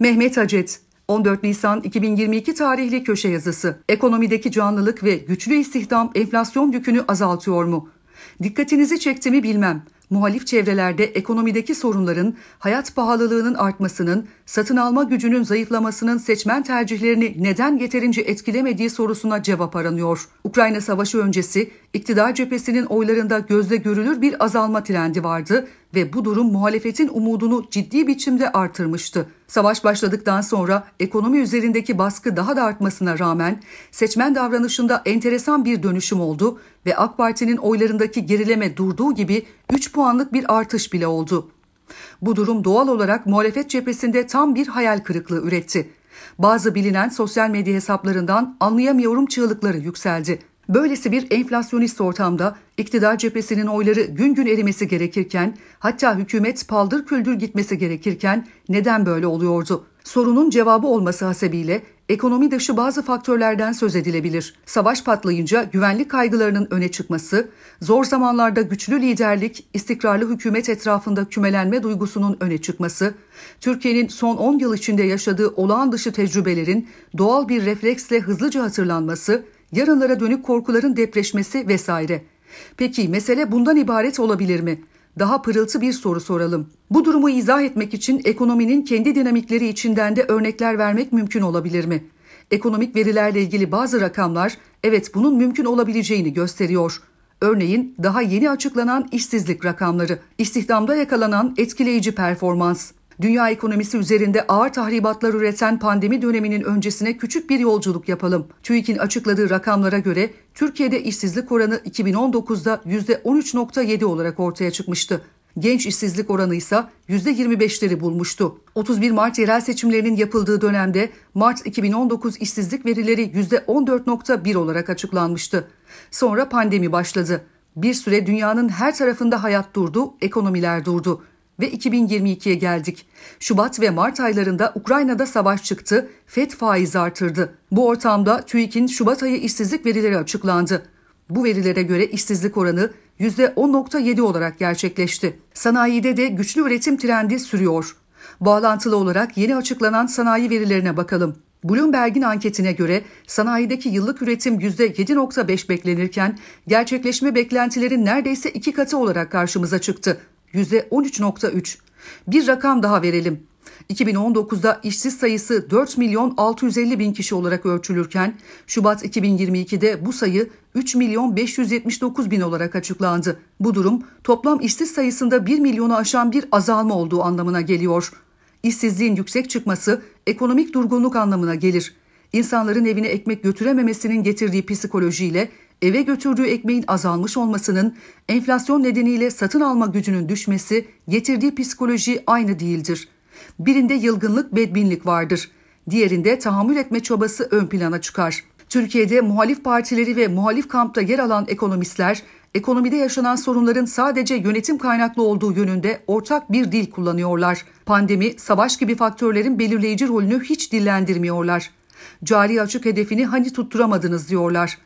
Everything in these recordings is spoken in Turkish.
Mehmet Hacet 14 Nisan 2022 tarihli köşe yazısı. Ekonomideki canlılık ve güçlü istihdam enflasyon yükünü azaltıyor mu? Dikkatinizi çekti mi bilmem muhalif çevrelerde ekonomideki sorunların, hayat pahalılığının artmasının, satın alma gücünün zayıflamasının seçmen tercihlerini neden yeterince etkilemediği sorusuna cevap aranıyor. Ukrayna Savaşı öncesi iktidar cephesinin oylarında gözle görülür bir azalma trendi vardı ve bu durum muhalefetin umudunu ciddi biçimde artırmıştı. Savaş başladıktan sonra ekonomi üzerindeki baskı daha da artmasına rağmen seçmen davranışında enteresan bir dönüşüm oldu ve AK Parti'nin oylarındaki gerileme durduğu gibi 3 puanlık bir artış bile oldu. Bu durum doğal olarak muhalefet cephesinde tam bir hayal kırıklığı üretti. Bazı bilinen sosyal medya hesaplarından anlayamıyorum çığlıkları yükseldi. Böylesi bir enflasyonist ortamda iktidar cephesinin oyları gün gün erimesi gerekirken hatta hükümet paldır küldür gitmesi gerekirken neden böyle oluyordu? sorunun cevabı olması hasebiyle ekonomi dışı bazı faktörlerden söz edilebilir. Savaş patlayınca güvenlik kaygılarının öne çıkması, zor zamanlarda güçlü liderlik, istikrarlı hükümet etrafında kümelenme duygusunun öne çıkması, Türkiye'nin son 10 yıl içinde yaşadığı olağan dışı tecrübelerin doğal bir refleksle hızlıca hatırlanması, yarınlara dönük korkuların depreşmesi vesaire. Peki mesele bundan ibaret olabilir mi? daha pırıltı bir soru soralım. Bu durumu izah etmek için ekonominin kendi dinamikleri içinden de örnekler vermek mümkün olabilir mi? Ekonomik verilerle ilgili bazı rakamlar evet bunun mümkün olabileceğini gösteriyor. Örneğin daha yeni açıklanan işsizlik rakamları, istihdamda yakalanan etkileyici performans. Dünya ekonomisi üzerinde ağır tahribatlar üreten pandemi döneminin öncesine küçük bir yolculuk yapalım. TÜİK'in açıkladığı rakamlara göre Türkiye'de işsizlik oranı 2019'da %13.7 olarak ortaya çıkmıştı. Genç işsizlik oranı ise %25'leri bulmuştu. 31 Mart yerel seçimlerinin yapıldığı dönemde Mart 2019 işsizlik verileri %14.1 olarak açıklanmıştı. Sonra pandemi başladı. Bir süre dünyanın her tarafında hayat durdu, ekonomiler durdu ve 2022'ye geldik. Şubat ve Mart aylarında Ukrayna'da savaş çıktı, FED faiz artırdı. Bu ortamda TÜİK'in Şubat ayı işsizlik verileri açıklandı. Bu verilere göre işsizlik oranı %10.7 olarak gerçekleşti. Sanayide de güçlü üretim trendi sürüyor. Bağlantılı olarak yeni açıklanan sanayi verilerine bakalım. Bloomberg'in anketine göre sanayideki yıllık üretim %7.5 beklenirken gerçekleşme beklentileri neredeyse iki katı olarak karşımıza çıktı. %13.3. Bir rakam daha verelim. 2019'da işsiz sayısı 4 milyon 650 bin kişi olarak ölçülürken Şubat 2022'de bu sayı 3 milyon 579 bin olarak açıklandı. Bu durum toplam işsiz sayısında 1 milyonu aşan bir azalma olduğu anlamına geliyor. İşsizliğin yüksek çıkması ekonomik durgunluk anlamına gelir. İnsanların evine ekmek götürememesinin getirdiği psikolojiyle eve götürdüğü ekmeğin azalmış olmasının, enflasyon nedeniyle satın alma gücünün düşmesi getirdiği psikoloji aynı değildir. Birinde yılgınlık, bedbinlik vardır. Diğerinde tahammül etme çabası ön plana çıkar. Türkiye'de muhalif partileri ve muhalif kampta yer alan ekonomistler, ekonomide yaşanan sorunların sadece yönetim kaynaklı olduğu yönünde ortak bir dil kullanıyorlar. Pandemi, savaş gibi faktörlerin belirleyici rolünü hiç dillendirmiyorlar. Cari açık hedefini hani tutturamadınız diyorlar.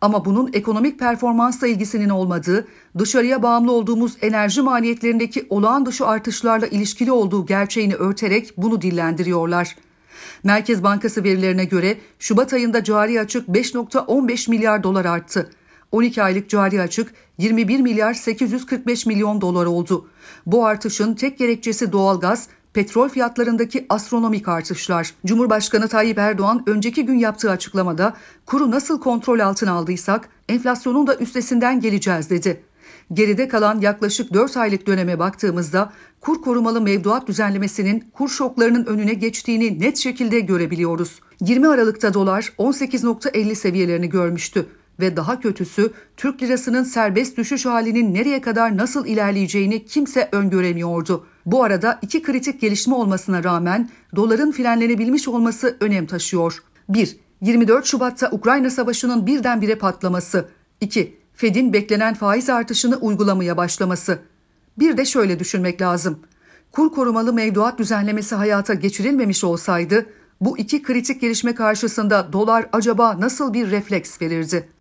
Ama bunun ekonomik performansla ilgisinin olmadığı, dışarıya bağımlı olduğumuz enerji maliyetlerindeki olağan dışı artışlarla ilişkili olduğu gerçeğini örterek bunu dillendiriyorlar. Merkez Bankası verilerine göre Şubat ayında cari açık 5.15 milyar dolar arttı. 12 aylık cari açık 21 milyar 845 milyon dolar oldu. Bu artışın tek gerekçesi doğalgaz petrol fiyatlarındaki astronomik artışlar. Cumhurbaşkanı Tayyip Erdoğan önceki gün yaptığı açıklamada kuru nasıl kontrol altına aldıysak enflasyonun da üstesinden geleceğiz dedi. Geride kalan yaklaşık 4 aylık döneme baktığımızda kur korumalı mevduat düzenlemesinin kur şoklarının önüne geçtiğini net şekilde görebiliyoruz. 20 Aralık'ta dolar 18.50 seviyelerini görmüştü ve daha kötüsü Türk lirasının serbest düşüş halinin nereye kadar nasıl ilerleyeceğini kimse öngöremiyordu. Bu arada iki kritik gelişme olmasına rağmen doların frenlenebilmiş olması önem taşıyor. 1. 24 Şubat'ta Ukrayna Savaşı'nın birdenbire patlaması. 2. Fed'in beklenen faiz artışını uygulamaya başlaması. Bir de şöyle düşünmek lazım. Kur korumalı mevduat düzenlemesi hayata geçirilmemiş olsaydı bu iki kritik gelişme karşısında dolar acaba nasıl bir refleks verirdi?